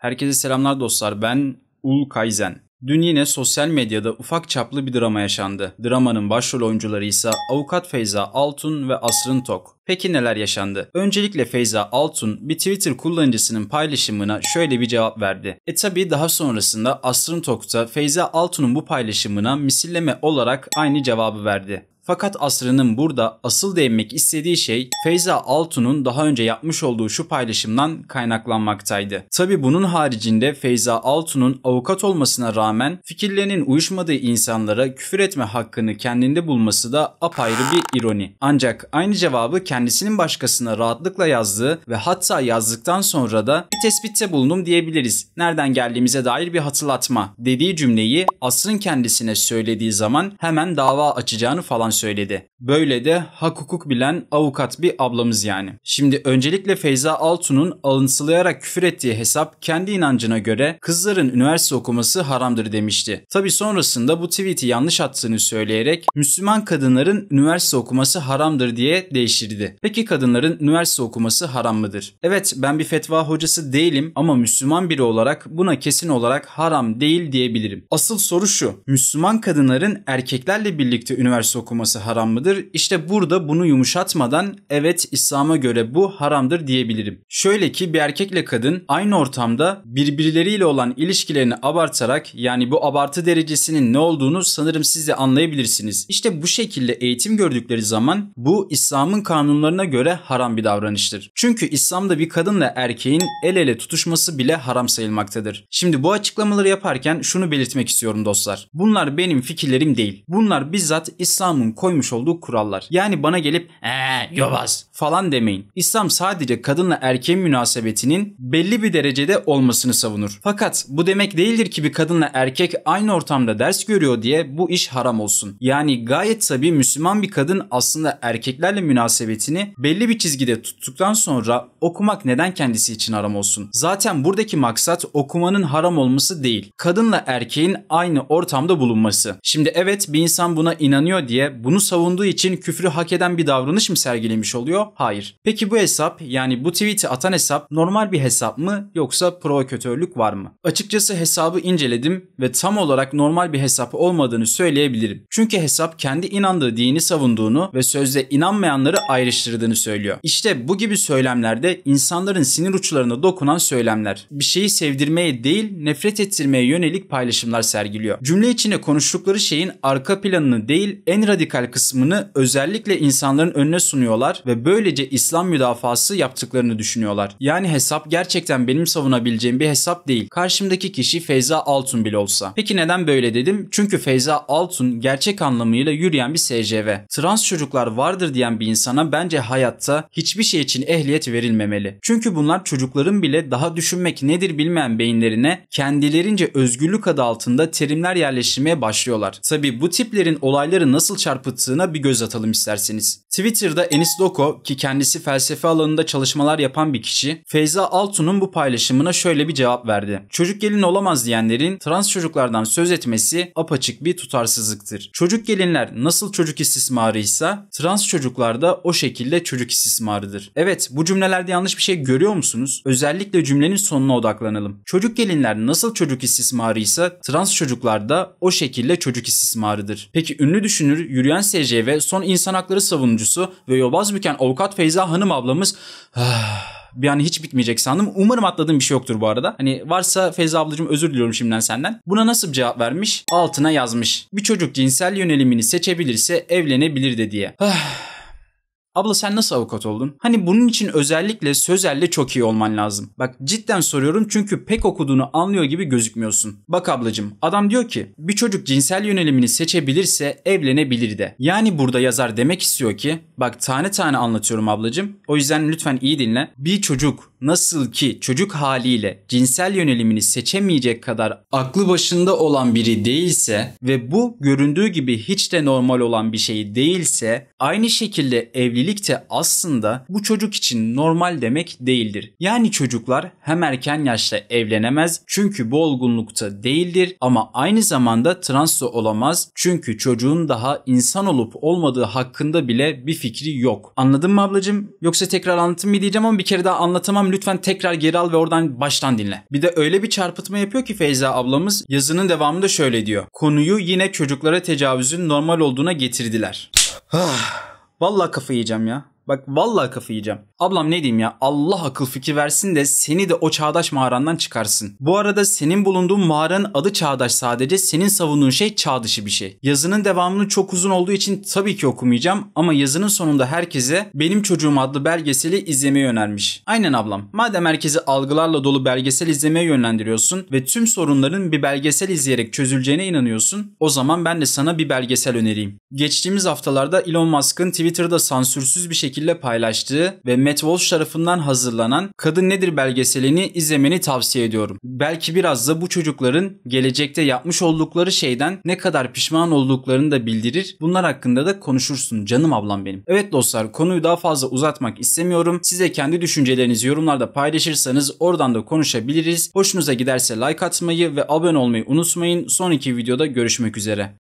Herkese selamlar dostlar. Ben Ul Kaizen. Dün yine sosyal medyada ufak çaplı bir drama yaşandı. Dramanın başrol oyuncuları ise avukat Feyza Altun ve Asrın Tok. Peki neler yaşandı? Öncelikle Feyza Altun bir Twitter kullanıcısının paylaşımına şöyle bir cevap verdi. E tabi daha sonrasında Asrın Tok'ta Feyza Altun'un bu paylaşımına misilleme olarak aynı cevabı verdi. Fakat asrının burada asıl değinmek istediği şey Feyza Altun'un daha önce yapmış olduğu şu paylaşımdan kaynaklanmaktaydı. Tabi bunun haricinde Feyza Altun'un avukat olmasına rağmen fikirlerinin uyuşmadığı insanlara küfür etme hakkını kendinde bulması da apayrı bir ironi. Ancak aynı cevabı kendisinin başkasına rahatlıkla yazdığı ve hatta yazdıktan sonra da bir tespitte bulundum diyebiliriz. Nereden geldiğimize dair bir hatırlatma dediği cümleyi Asr'ın kendisine söylediği zaman hemen dava açacağını falan söyledi. Böyle de hak hukuk bilen avukat bir ablamız yani. Şimdi öncelikle Feyza Altun'un alıntısılayarak küfür ettiği hesap kendi inancına göre kızların üniversite okuması haramdır demişti. Tabi sonrasında bu tweet'i yanlış attığını söyleyerek Müslüman kadınların üniversite okuması haramdır diye değiştirdi. Peki kadınların üniversite okuması haram mıdır? Evet ben bir fetva hocası değilim ama Müslüman biri olarak buna kesin olarak haram değil diyebilirim. Asıl soru şu. Müslüman kadınların erkeklerle birlikte üniversite okuması haram mıdır? haramdır. İşte burada bunu yumuşatmadan evet İslam'a göre bu haramdır diyebilirim. Şöyle ki bir erkekle kadın aynı ortamda birbirleriyle olan ilişkilerini abartarak yani bu abartı derecesinin ne olduğunu sanırım siz de anlayabilirsiniz. İşte bu şekilde eğitim gördükleri zaman bu İslam'ın kanunlarına göre haram bir davranıştır. Çünkü İslam'da bir kadınla erkeğin el ele tutuşması bile haram sayılmaktadır. Şimdi bu açıklamaları yaparken şunu belirtmek istiyorum dostlar. Bunlar benim fikirlerim değil. Bunlar bizzat İslam'ın koymuş olduğu kurallar. Yani bana gelip eee yobaz falan demeyin. İslam sadece kadınla erkeğin münasebetinin belli bir derecede olmasını savunur. Fakat bu demek değildir ki bir kadınla erkek aynı ortamda ders görüyor diye bu iş haram olsun. Yani gayet tabi Müslüman bir kadın aslında erkeklerle münasebetini belli bir çizgide tuttuktan sonra okumak neden kendisi için haram olsun? Zaten buradaki maksat okumanın haram olması değil. Kadınla erkeğin aynı ortamda bulunması. Şimdi evet bir insan buna inanıyor diye bunu savunduğu için küfrü hak eden bir davranış mı sergilemiş oluyor? Hayır. Peki bu hesap yani bu tweet'i atan hesap normal bir hesap mı yoksa provokatörlük var mı? Açıkçası hesabı inceledim ve tam olarak normal bir hesap olmadığını söyleyebilirim. Çünkü hesap kendi inandığı dini savunduğunu ve sözde inanmayanları ayrıştırdığını söylüyor. İşte bu gibi söylemlerde insanların sinir uçlarına dokunan söylemler. Bir şeyi sevdirmeye değil nefret ettirmeye yönelik paylaşımlar sergiliyor. Cümle içine konuştukları şeyin arka planını değil en radikal kısmını özellikle insanların önüne sunuyorlar ve böylece İslam müdafası yaptıklarını düşünüyorlar. Yani hesap gerçekten benim savunabileceğim bir hesap değil. Karşımdaki kişi Feyza Altun bile olsa. Peki neden böyle dedim? Çünkü Feyza Altun gerçek anlamıyla yürüyen bir SCV. Trans çocuklar vardır diyen bir insana bence hayatta hiçbir şey için ehliyet verilmemeli. Çünkü bunlar çocukların bile daha düşünmek nedir bilmeyen beyinlerine kendilerince özgürlük adı altında terimler yerleştirmeye başlıyorlar. Tabi bu tiplerin olayları nasıl çarpıttığına bir göz atalım isterseniz. Twitter'da Enis Doko ki kendisi felsefe alanında çalışmalar yapan bir kişi Feyza Altun'un bu paylaşımına şöyle bir cevap verdi. Çocuk gelin olamaz diyenlerin trans çocuklardan söz etmesi apaçık bir tutarsızlıktır. Çocuk gelinler nasıl çocuk istismarıysa trans çocuklar da o şekilde çocuk istismarıdır. Evet bu cümlelerde yanlış bir şey görüyor musunuz? Özellikle cümlenin sonuna odaklanalım. Çocuk gelinler nasıl çocuk istismarıysa trans çocuklar da o şekilde çocuk istismarıdır. Peki ünlü düşünür Yürüyen ve ve son insan hakları savunucusu ve yobaz büken avukat Feyza Hanım ablamız ah, bir yani hiç bitmeyecek sandım. Umarım atladığım bir şey yoktur bu arada. Hani varsa Feyza ablacığım özür diliyorum şimdiden senden. Buna nasıl bir cevap vermiş? Altına yazmış. Bir çocuk cinsel yönelimini seçebilirse evlenebilir de diye. Ah, Abla sen nasıl avukat oldun? Hani bunun için özellikle sözelle çok iyi olman lazım. Bak cidden soruyorum çünkü pek okuduğunu anlıyor gibi gözükmüyorsun. Bak ablacım adam diyor ki bir çocuk cinsel yönelimini seçebilirse evlenebilir de. Yani burada yazar demek istiyor ki bak tane tane anlatıyorum ablacım. O yüzden lütfen iyi dinle. Bir çocuk nasıl ki çocuk haliyle cinsel yönelimini seçemeyecek kadar aklı başında olan biri değilse ve bu göründüğü gibi hiç de normal olan bir şey değilse aynı şekilde evlilik evlilikte aslında bu çocuk için normal demek değildir. Yani çocuklar hem erken yaşta evlenemez çünkü bu olgunlukta değildir ama aynı zamanda trans da olamaz çünkü çocuğun daha insan olup olmadığı hakkında bile bir fikri yok. Anladın mı ablacım? Yoksa tekrar anlatayım mı diyeceğim ama bir kere daha anlatamam. Lütfen tekrar geri al ve oradan baştan dinle. Bir de öyle bir çarpıtma yapıyor ki Feyza ablamız yazının devamında şöyle diyor. Konuyu yine çocuklara tecavüzün normal olduğuna getirdiler. Ah Valla kafayı yiyeceğim ya. Bak vallahi kafayı yiyeceğim. Ablam ne diyeyim ya Allah akıl fikir versin de seni de o çağdaş mağarandan çıkarsın. Bu arada senin bulunduğun mağaranın adı çağdaş sadece senin savunduğun şey çağ dışı bir şey. Yazının devamını çok uzun olduğu için tabii ki okumayacağım ama yazının sonunda herkese Benim Çocuğum adlı belgeseli izlemeyi önermiş. Aynen ablam. Madem herkesi algılarla dolu belgesel izlemeye yönlendiriyorsun ve tüm sorunların bir belgesel izleyerek çözüleceğine inanıyorsun o zaman ben de sana bir belgesel önereyim. Geçtiğimiz haftalarda Elon Musk'ın Twitter'da sansürsüz bir şekilde şekilde paylaştığı ve Matt Walsh tarafından hazırlanan Kadın Nedir belgeselini izlemeni tavsiye ediyorum. Belki biraz da bu çocukların gelecekte yapmış oldukları şeyden ne kadar pişman olduklarını da bildirir. Bunlar hakkında da konuşursun canım ablam benim. Evet dostlar konuyu daha fazla uzatmak istemiyorum. Size kendi düşüncelerinizi yorumlarda paylaşırsanız oradan da konuşabiliriz. Hoşunuza giderse like atmayı ve abone olmayı unutmayın. Sonraki videoda görüşmek üzere.